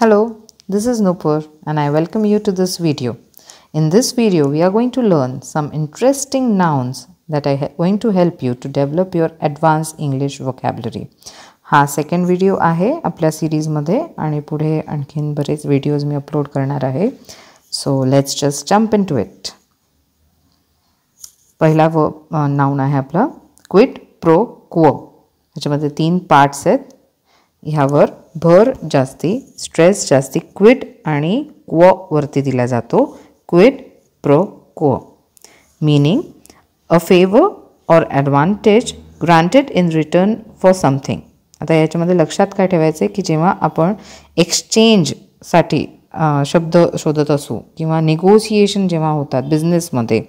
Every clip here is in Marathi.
Hello, this is Nupur and I welcome you to this video. In this video, we are going to learn some interesting nouns that are going to help you to develop your advanced English vocabulary. हा सेकंड व्हिडिओ आहे आपल्या सिरीजमध्ये आणि पुढे आणखीन बरेच व्हिडिओज मी अपलोड करणार आहे so let's just jump into it पहिला व नाऊन आहे आपलं क्विट प्रो क्व ह्याच्यामध्ये तीन पार्ट्स आहेत ह्यावर भर जास्ती स्ट्रेस जास्ती क्विट आणि क्व वरती दिला जातो quid pro quo meaning a favour or advantage granted in return for something आता याच्यामध्ये लक्षात काय ठेवायचं आहे की जेव्हा आपण एक्सचेंजसाठी शब्द शोधत असू किंवा निगोसिएशन जेव्हा होतात बिझनेसमध्ये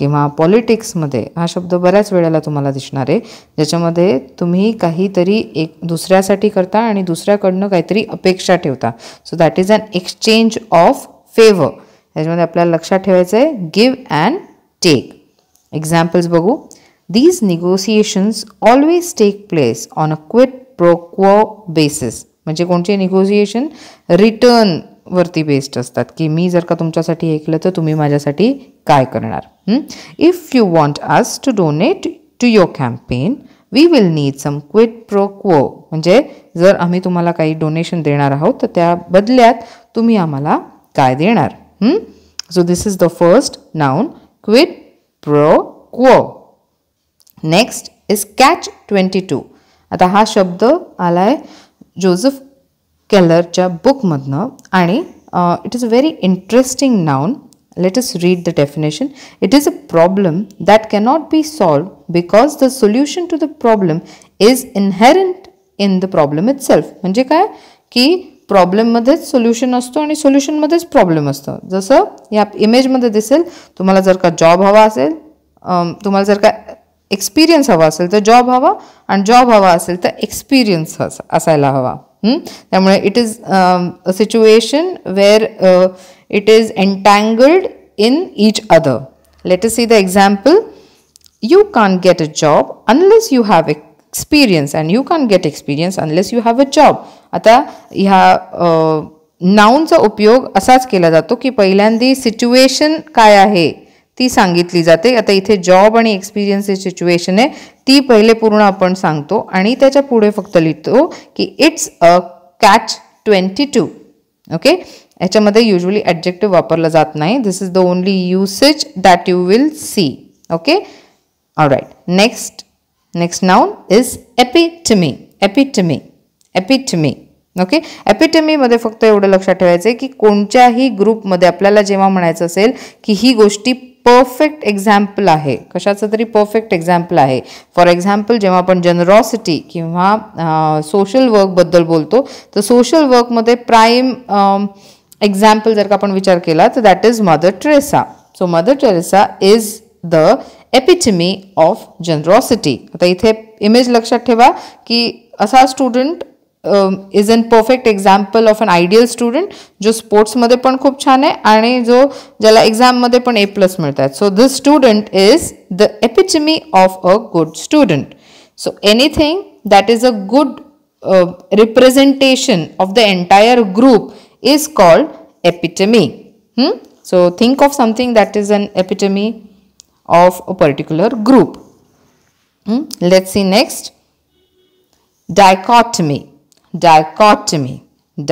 किंवा पॉलिटिक्समध्ये हा शब्द बऱ्याच वेळेला तुम्हाला दिसणार आहे ज्याच्यामध्ये तुम्ही काहीतरी एक दुसऱ्यासाठी करता आणि दुसऱ्याकडनं काहीतरी अपेक्षा ठेवता so that is an exchange of favour याच्यामध्ये आपल्याला लक्षात ठेवायचं आहे गिव्ह अँड टेक एक्झाम्पल्स बघू these negotiations always take place on a quid pro quo basis म्हणजे कोणते निगोसिएशन रिटर्न वरती बेस्ड असतात की मी जर का तुमच्यासाठी ऐकलं तर तुम्ही माझ्यासाठी काय करणार if you want us to donate to your campaign we will need some quid pro quo म्हणजे जर आम्ही तुम्हाला काही डोनेशन देणार आहोत तर त्या बदल्यात तुम्ही आम्हाला काय देणार so this is the first noun quid pro quo next is catch twenty two आता हा शब्द आला आहे जोसेफ केलरच्या बुकमधनं आणि it is a very interesting noun as read the definition it is a problem that cannot be solved because the solution to the problem is inherent in the problem itself म्हणजे काय की प्रॉब्लेममध्येच सोल्युशन असतो आणि सोल्युशनमध्येच प्रॉब्लेम असतो जसं या इमेजमध्ये दिसेल तुम्हाला जर का जॉब हवा असेल um, तुम्हाला जर का एक्सपिरियन्स हवा असेल तर जॉब हवा आणि जॉब हवा असेल तर एक्सपिरियन्स असायला हवा त्यामुळे it is a situation where it is entangled in each other let see the example you can get a job unless you have experience and you can get experience unless you have a job आता ह्या नाऊनचा उपयोग असाच केला जातो की पहिल्यांदी सिच्युएशन काय आहे ती सांगितली जाते आता इथे जॉब आणि एक्सपिरियन्स जे सिच्युएशन आहे ती पहिले पूर्ण आपण सांगतो आणि त्याच्या पुढे फक्त लिहितो की it's a catch twenty two okay याच्यामध्ये युजली ॲडजेक्टिव्ह वापरला जात नाही this is the only usage that you will see okay right next next noun is epitome epitome epitome okay एपिटमीमध्ये फक्त एवढं लक्षात ठेवायचं आहे की कोणत्याही ग्रुपमध्ये आपल्याला जेव्हा म्हणायचं असेल की ही गोष्टी परफेक्ट एक्झाम्पल आहे कशाचं तरी परफेक्ट एक्झाम्पल आहे फॉर एक्झाम्पल जेव्हा आपण जनरॉसिटी किंवा सोशल वर्कबद्दल बोलतो तर सोशल वर्कमध्ये प्राईम एक्झाम्पल जर का आपण विचार केला तर that is Mother Teresa so Mother Teresa is the epitome of generosity आता इथे इमेज लक्षात ठेवा की असा student Um, is a perfect example of an ideal student who sports made pan khub chhan ani jo jala exam made pan a plus milta hai so this student is the epitome of a good student so anything that is a good uh, representation of the entire group is called epitome hmm? so think of something that is an epitome of a particular group hmm? let's see next dichotomy dichotomy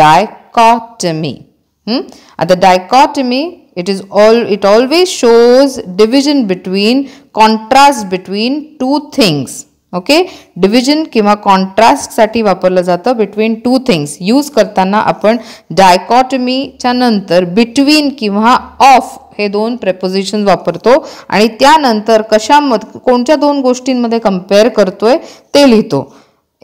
dichotomy hmm? at the dichotomy it is all it always shows division between contrast between two things okay division किंवा कॉन्ट्रास्टसाठी वापरलं जातं बिटवीन टू थिंग्स यूज करताना आपण डायकॉटमीच्या नंतर बिटवीन किंवा ऑफ हे दोन प्रेपोजिशन वापरतो आणि त्यानंतर कशामध्ये कोणत्या दोन गोष्टींमध्ये कम्पेअर करतोय ते लिहितो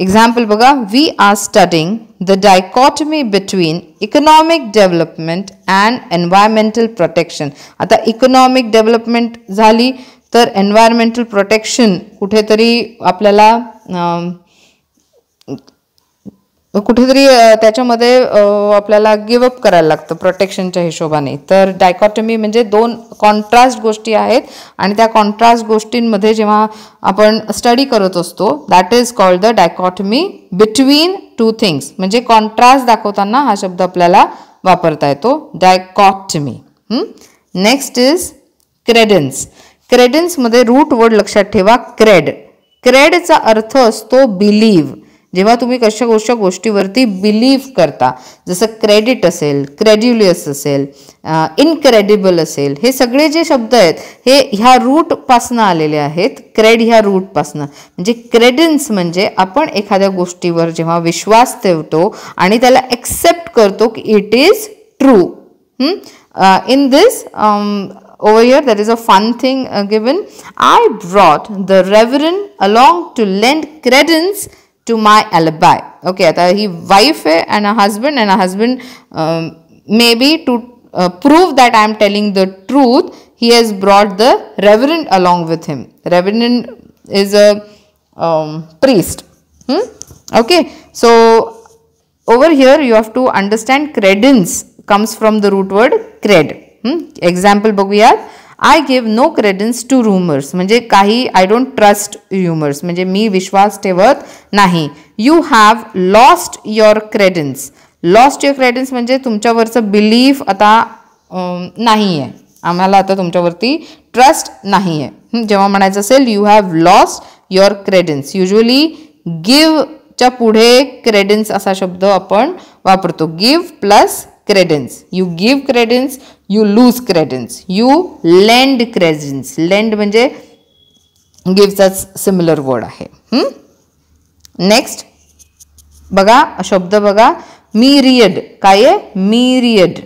Example बघा we are studying the dichotomy between economic development and environmental protection. आता economic development zali, तर environmental protection कुठेतरी आपल्याला कुठेतरी त्याच्यामध्ये आपल्याला गिवअप करायला लागतं प्रोटेक्शनच्या हिशोबाने तर डायकॉटमी म्हणजे दोन कॉन्ट्रास्ट गोष्टी आहेत आणि त्या कॉन्ट्रास्ट गोष्टींमध्ये जेव्हा आपण स्टडी करत असतो that is called the dichotomy between two things म्हणजे कॉन्ट्रास्ट दाखवताना हा शब्द आपल्याला वापरता येतो डायकॉटमी नेक्स्ट इज क्रेडन्स क्रेडन्समध्ये रूट वर्ड लक्षात ठेवा क्रेड क्रेडचा अर्थ असतो बिलीव्ह जेव्हा तुम्ही कशा कशा गोष्टीवरती बिलीव्ह करता जसं क्रेडिट असेल क्रेड्युलियस असेल इनक्रेडिबल असेल हे सगळे जे शब्द आहेत हे ह्या रूटपासनं आलेले आहेत क्रेड ह्या रूटपासनं म्हणजे क्रेडिन्स म्हणजे आपण एखाद्या गोष्टीवर जेव्हा विश्वास ठेवतो आणि त्याला ॲक्सेप्ट करतो की it is true in this over here that is a fun thing uh, I i the the reverend to lend lend to my alibi okay That he wife and a husband and a husband um, maybe to uh, prove that i am telling the truth he has brought the reverend along with him reverend is a um, priest hmm? okay so over here you have to understand credence comes from the root word cred hmm? example baguyar I give no credence to rumours म्हणजे काही आय डोंट ट्रस्ट रूमर्स म्हणजे मी विश्वास ठेवत नाही you have lost your credence lost your credence म्हणजे तुमच्यावरचं बिलीफ आता नाही आहे आम्हाला आता तुमच्यावरती ट्रस्ट नाही आहे जेव्हा म्हणायचं असेल you have lost your credence usually गिव्हच्या पुढे क्रेडन्स असा शब्द आपण वापरतो give plus credence you give credence you lose credence you lend credence lend म्हणजे गिव्हचाच सिमिलर वर्ड आहे नेक्स्ट hmm? बघा शब्द बघा मिरियड काय आहे मिरियड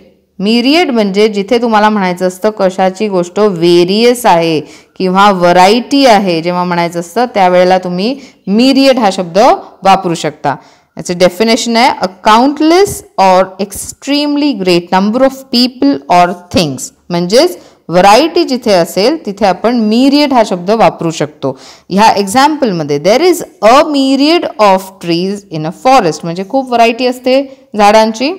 मिरियड म्हणजे जिथे तुम्हाला म्हणायचं असतं कशाची गोष्ट वेरियस आहे किंवा व्हरायटी आहे जेव्हा म्हणायचं असतं त्यावेळेला तुम्ही मिरियड हा शब्द वापरू शकता याचं डेफिनेशन आहे a countless or extremely great number of people or things म्हणजेच व्हरायटी जिथे असेल तिथे आपण मिरियड हा शब्द वापरू शकतो ह्या एक्झाम्पलमध्ये there is a myriad of trees in a forest म्हणजे खूप व्हरायटी असते झाडांची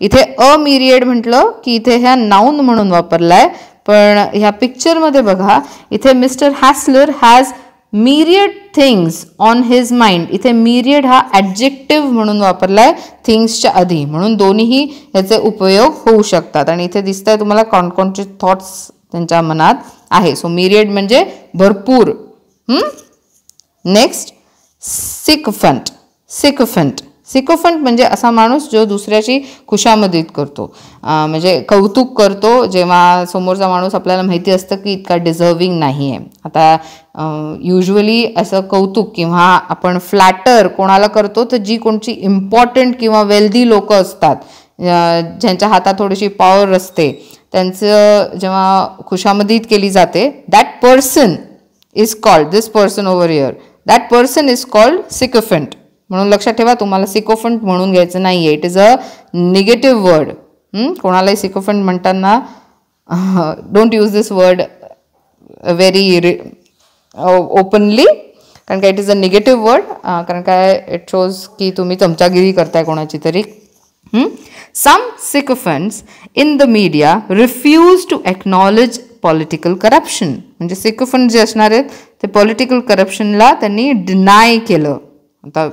इथे अ मिरियड म्हटलं की इथे ह्या नाऊन म्हणून वापरला आहे पण ह्या पिक्चरमध्ये बघा इथे mister Hassler has myriad things on his mind इथे मिरियड हा ॲडजेक्टिव्ह म्हणून वापरला आहे थिंग्सच्या आधी म्हणून दोन्हीही याचे उपयोग होऊ शकतात आणि इथे दिसत आहे तुम्हाला कोणकोणचे थॉट्स त्यांच्या मनात आहे सो मिरियड म्हणजे भरपूर नेक्स्ट सिकफंट सिकफंट सिकोफंट म्हणजे असा माणूस जो दुसऱ्याची खुशामदीत करतो म्हणजे कौतुक करतो जेव्हा समोरचा माणूस आपल्याला माहिती असतं की इतका डिझर्विंग नाही आहे आता युजली असं कौतुक किंवा आपण फ्लॅटर कोणाला करतो तर जी कोणची इम्पॉर्टंट किंवा वेल्दी लोकं असतात ज्यांच्या हातात थोडीशी पॉवर असते त्यांचं जेव्हा खुशामदीत केली जाते that person is called this person over here that person is called sycophant म्हणून लक्षात ठेवा तुम्हाला सिकोफंट म्हणून घ्यायचं नाही आहे it is a negative word कोणालाही सिकोफंट म्हणताना don't use this word very openly कारण का it is a negative word कारण काय इट शोज की तुम्ही चमचागिरी करताय कोणाची तरी some sycophants in the media refuse to acknowledge political corruption म्हणजे सिकोफंट जे असणार आहेत ते पॉलिटिकल करप्शनला त्यांनी डिनाय केलं आता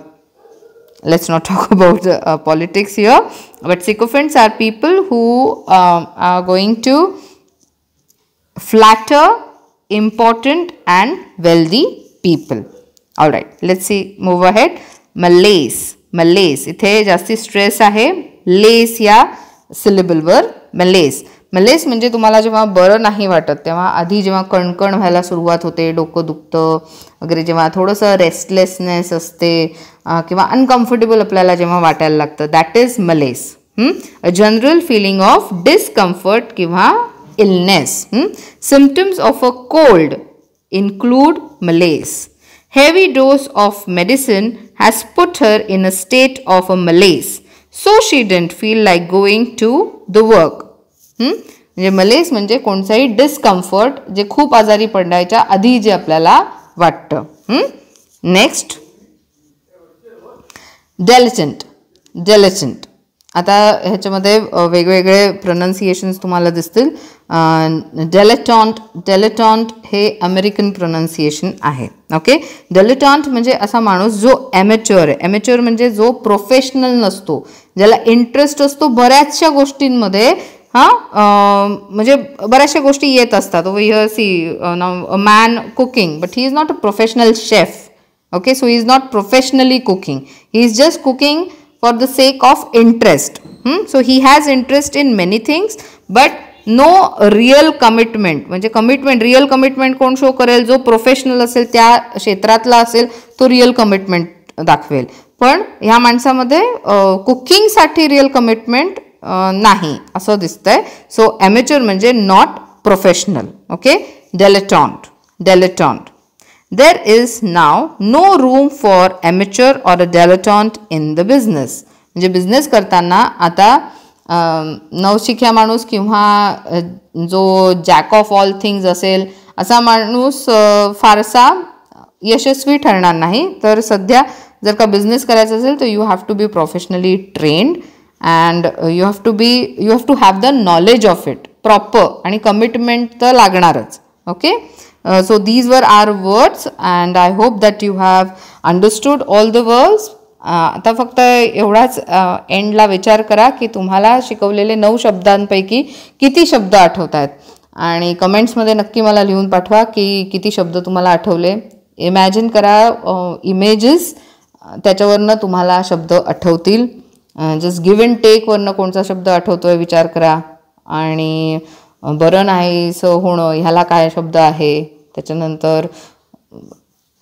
let's not talk about uh, politics here but sycophants are people who um, are going to flatter important and wealthy people all right let's see move ahead malays malays इथे जास्ती स्ट्रेस आहे लेस या सिलेबलवर Malays. मलेस म्हणजे तुम्हाला जेव्हा बरं नाही वाटत तेव्हा आधी जेव्हा कणकण व्हायला सुरुवात होते डोकं दुखतं वगैरे जेव्हा थोडंसं रेस्टलेसनेस असते किंवा अनकम्फर्टेबल आपल्याला जेव्हा वाटायला लागतं that is malaise a general feeling of discomfort किंवा illness symptoms of a cold include malaise heavy dose of medicine has put her in a state of a malaise so she didn't feel like going to the work म्हणजे मलेस म्हणजे कोणताही डिस्कम्फर्ट जे खूप आजारी पडण्याच्या आधी जे आपल्याला वाटतं नेक्स्ट डेलचंट डेलचंट आता ह्याच्यामध्ये वेगवेगळे प्रोनाऊन्सिएशन्स तुम्हाला दिसतील डेलेटॉन्ट डेलेटॉन्ट हे अमेरिकन प्रोनाऊन्सिएशन आहे ओके डेलेटॉन्ट म्हणजे असा माणूस जो ॲमेच्युअर आहे ॲमेच्युअर म्हणजे जो प्रोफेशनल नसतो ज्याला इंटरेस्ट असतो बऱ्याचशा गोष्टींमध्ये हां म्हणजे बऱ्याचशा गोष्टी येत असतात we see a man cooking but he is not a professional chef okay so he is not professionally cooking he is just cooking for the sake of interest so he has interest in many things but no real commitment म्हणजे कमिटमेंट रिअल कमिटमेंट कोण शो करेल जो प्रोफेशनल असेल त्या क्षेत्रातला असेल तो रिअल कमिटमेंट दाखवेल पण ह्या माणसामध्ये कुकिंगसाठी रिअल कमिटमेंट नाही असं दिसतंय सो ॲमेच्युअर म्हणजे not professional okay dilettante dilettante there is now no room for amateur or a dilettante in the business म्हणजे बिझनेस करताना आता नवशिख्या माणूस किंवा जो जॅक ऑफ ऑल थिंग्ज असेल असा माणूस फारसा यशस्वी ठरणार नाही तर सध्या जर का बिझनेस करायचा असेल तर you have to be professionally trained and you have to be you have to have the knowledge of it proper आणि कमिटमेंट तर लागणारच okay so these were are words and I hope that you have understood all the words आता फक्त एवढाच एंडला uh, विचार करा की तुम्हाला शिकवलेले नऊ शब्दांपैकी किती शब्द आठवत आहेत आणि कमेंट्समध्ये नक्की मला लिहून पाठवा की किती शब्द तुम्हाला आठवले इमॅजिन करा इमेजेस uh, त्याच्यावरनं तुम्हाला शब्द आठवतील जस्ट गिव्ह अँड टेकवरनं कोणता शब्द आठवतो आहे विचार करा आणि बरं नाही स होणं ह्याला काय शब्द आहे त्याच्यानंतर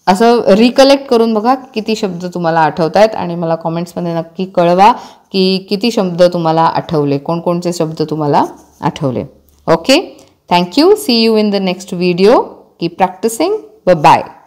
असं रिकलेक्ट करून बघा किती शब्द तुम्हाला आठवत आहेत आणि मला कॉमेंट्समध्ये नक्की कळवा की किती शब्द तुम्हाला आठवले कोणकोणते शब्द तुम्हाला आठवले okay thank you see you in the next video की प्रॅक्टिसिंग ब बाय